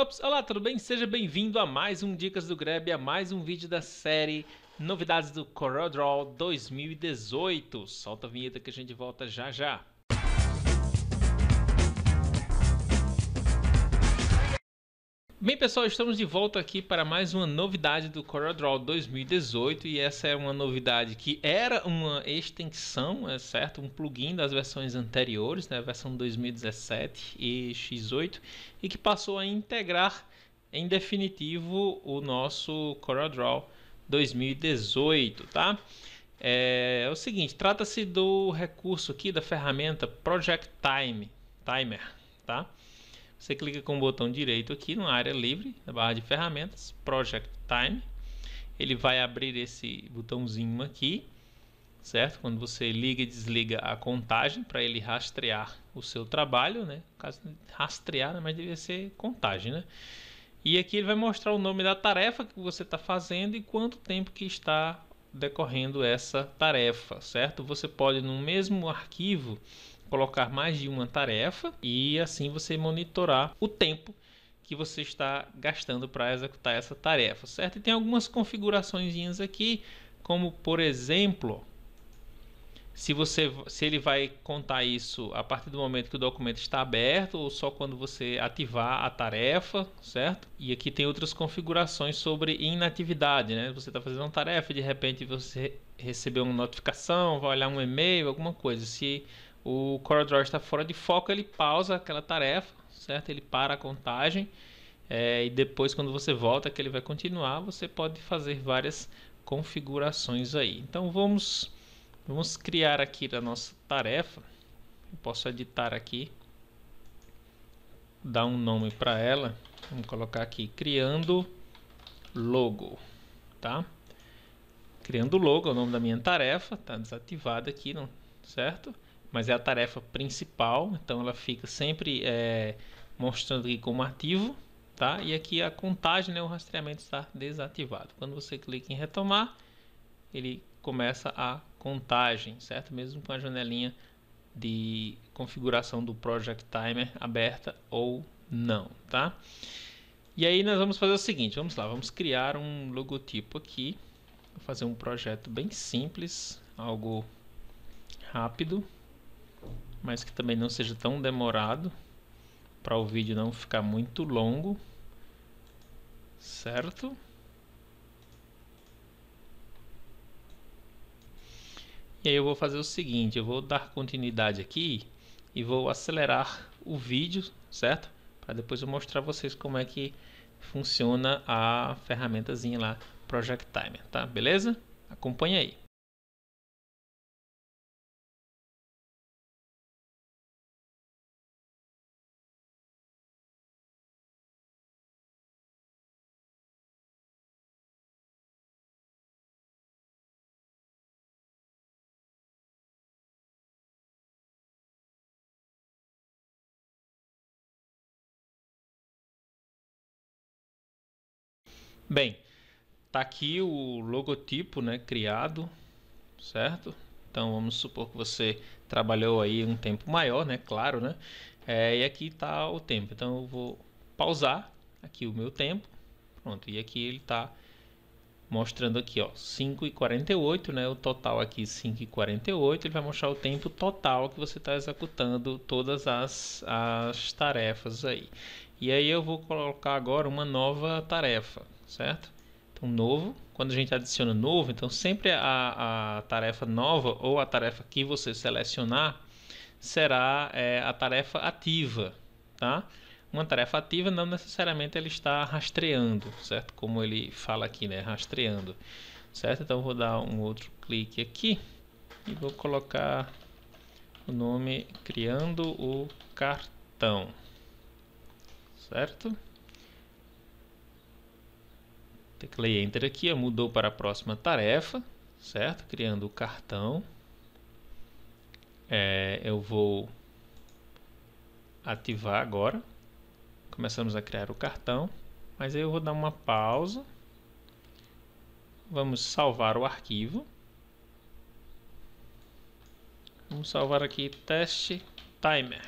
Ops, olá, tudo bem? Seja bem-vindo a mais um Dicas do Grab, a mais um vídeo da série Novidades do CorelDRAW 2018. Solta a vinheta que a gente volta já já. Bem, pessoal, estamos de volta aqui para mais uma novidade do CorelDRAW 2018 e essa é uma novidade que era uma extensão, é certo, um plugin das versões anteriores, né, versão 2017 e X8, e que passou a integrar em definitivo o nosso CorelDRAW 2018, tá? É, é o seguinte, trata-se do recurso aqui da ferramenta Project Time, Timer, tá? Você clica com o botão direito aqui na área livre, na barra de ferramentas, Project Time. Ele vai abrir esse botãozinho aqui, certo? Quando você liga e desliga a contagem para ele rastrear o seu trabalho, né? No caso, rastrear, mas deveria ser contagem, né? E aqui ele vai mostrar o nome da tarefa que você está fazendo e quanto tempo que está decorrendo essa tarefa, certo? Você pode no mesmo arquivo colocar mais de uma tarefa e assim você monitorar o tempo que você está gastando para executar essa tarefa, certo? E tem algumas configurações aqui, como por exemplo, se você se ele vai contar isso a partir do momento que o documento está aberto ou só quando você ativar a tarefa, certo? E aqui tem outras configurações sobre inatividade, né? Você está fazendo uma tarefa, de repente você recebeu uma notificação, vai olhar um e-mail, alguma coisa. Se o CorelDRAW está fora de foco, ele pausa aquela tarefa, certo? Ele para a contagem é, e depois quando você volta que ele vai continuar, você pode fazer várias configurações aí. Então vamos vamos criar aqui a nossa tarefa. Eu posso editar aqui, dar um nome para ela. Vamos colocar aqui criando logo, tá? Criando logo é o nome da minha tarefa, tá desativada aqui, não, certo? mas é a tarefa principal, então ela fica sempre é, mostrando aqui como ativo, tá? E aqui a contagem, né, o rastreamento está desativado. Quando você clica em retomar, ele começa a contagem, certo? Mesmo com a janelinha de configuração do Project Timer aberta ou não, tá? E aí nós vamos fazer o seguinte, vamos lá, vamos criar um logotipo aqui, vou fazer um projeto bem simples, algo rápido, mas que também não seja tão demorado para o vídeo não ficar muito longo, certo? E aí eu vou fazer o seguinte, eu vou dar continuidade aqui e vou acelerar o vídeo, certo? Para depois eu mostrar a vocês como é que funciona a ferramentazinha lá Project Timer, tá? Beleza? Acompanha aí. Bem, tá aqui o logotipo, né, criado, certo? Então vamos supor que você trabalhou aí um tempo maior, né? Claro, né? É, e aqui está o tempo. Então eu vou pausar aqui o meu tempo. Pronto. E aqui ele está mostrando aqui, ó, 5:48, né? O total aqui 5:48. Ele vai mostrar o tempo total que você está executando todas as, as tarefas aí. E aí eu vou colocar agora uma nova tarefa certo? Então, novo. Quando a gente adiciona novo, então sempre a, a tarefa nova ou a tarefa que você selecionar será é, a tarefa ativa, tá? Uma tarefa ativa não necessariamente ele está rastreando, certo? Como ele fala aqui, né? Rastreando, certo? Então vou dar um outro clique aqui e vou colocar o nome criando o cartão, certo? Teclei Enter aqui, mudou para a próxima tarefa, certo? Criando o cartão. É, eu vou ativar agora. Começamos a criar o cartão, mas aí eu vou dar uma pausa. Vamos salvar o arquivo. Vamos salvar aqui teste timer.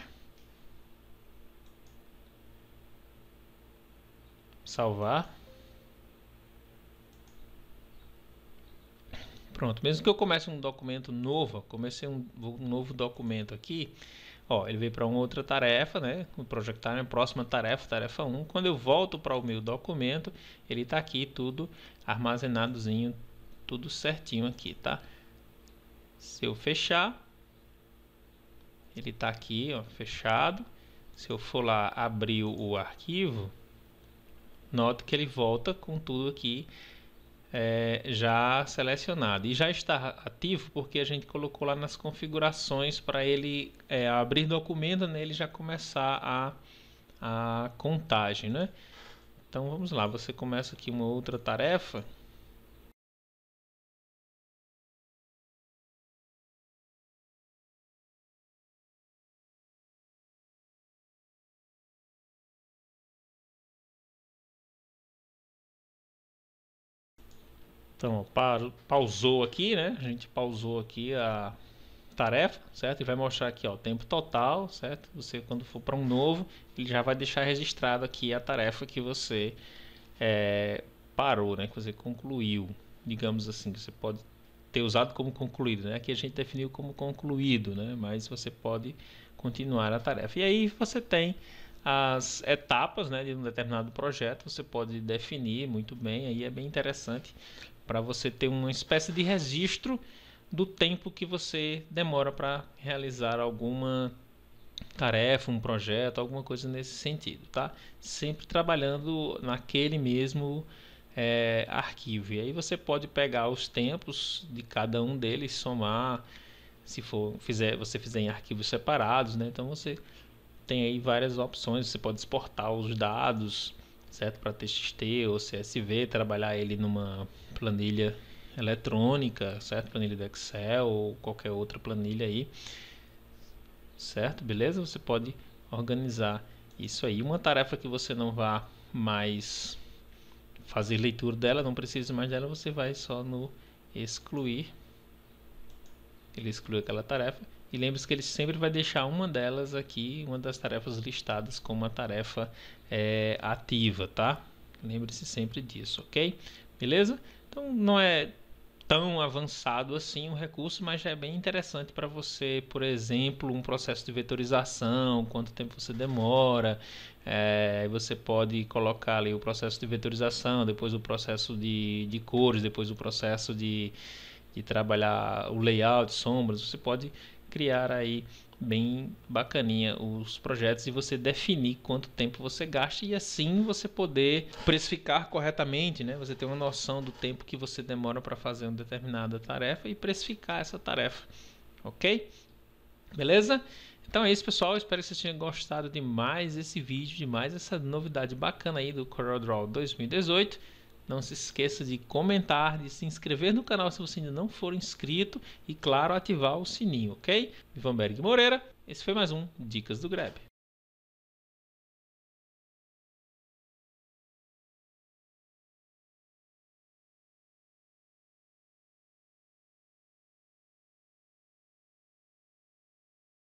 Salvar. Pronto, mesmo que eu comece um documento novo, comecei um, um novo documento aqui, ó, ele veio para uma outra tarefa, né? Projetar minha né, próxima tarefa, tarefa 1. Quando eu volto para o meu documento, ele está aqui tudo armazenadozinho, tudo certinho aqui, tá? Se eu fechar, ele está aqui, ó, fechado. Se eu for lá abrir o arquivo, nota que ele volta com tudo aqui é, já selecionado. E já está ativo porque a gente colocou lá nas configurações para ele é, abrir documento nele né, já começar a, a contagem. Né? Então vamos lá, você começa aqui uma outra tarefa. Então, pa pausou aqui, né? A gente pausou aqui a tarefa, certo? E vai mostrar aqui, ó, o tempo total, certo? Você quando for para um novo, ele já vai deixar registrado aqui a tarefa que você é, parou, né? Que você concluiu, digamos assim, que você pode ter usado como concluído, né? Aqui a gente definiu como concluído, né? Mas você pode continuar a tarefa. E aí você tem as etapas né, de um determinado projeto, você pode definir muito bem, aí é bem interessante para você ter uma espécie de registro do tempo que você demora para realizar alguma tarefa, um projeto, alguma coisa nesse sentido, tá? Sempre trabalhando naquele mesmo é, arquivo. E aí você pode pegar os tempos de cada um deles, somar, se for fizer, você fizer em arquivos separados, né? Então você tem aí várias opções. Você pode exportar os dados, certo? Para TXT ou CSV, trabalhar ele numa planilha eletrônica, certo? Planilha do Excel ou qualquer outra planilha aí, certo? Beleza? Você pode organizar isso aí. Uma tarefa que você não vá mais fazer leitura dela, não precisa mais dela, você vai só no excluir. Ele exclui aquela tarefa e lembre-se que ele sempre vai deixar uma delas aqui, uma das tarefas listadas como uma tarefa é, ativa, tá? Lembre-se sempre disso, ok? Beleza? Então não é tão avançado assim o recurso, mas já é bem interessante para você, por exemplo, um processo de vetorização, quanto tempo você demora. É, você pode colocar ali o processo de vetorização, depois o processo de, de cores, depois o processo de, de trabalhar o layout, sombras. Você pode criar aí bem bacaninha os projetos e você definir quanto tempo você gasta e assim você poder precificar corretamente, né? Você ter uma noção do tempo que você demora para fazer uma determinada tarefa e precificar essa tarefa, ok? Beleza? Então é isso, pessoal. Espero que vocês tenham gostado de mais esse vídeo, de mais essa novidade bacana aí do CorelDRAW 2018. Não se esqueça de comentar, de se inscrever no canal se você ainda não for inscrito e, claro, ativar o sininho, ok? Ivan Berg Moreira, esse foi mais um Dicas do Grab.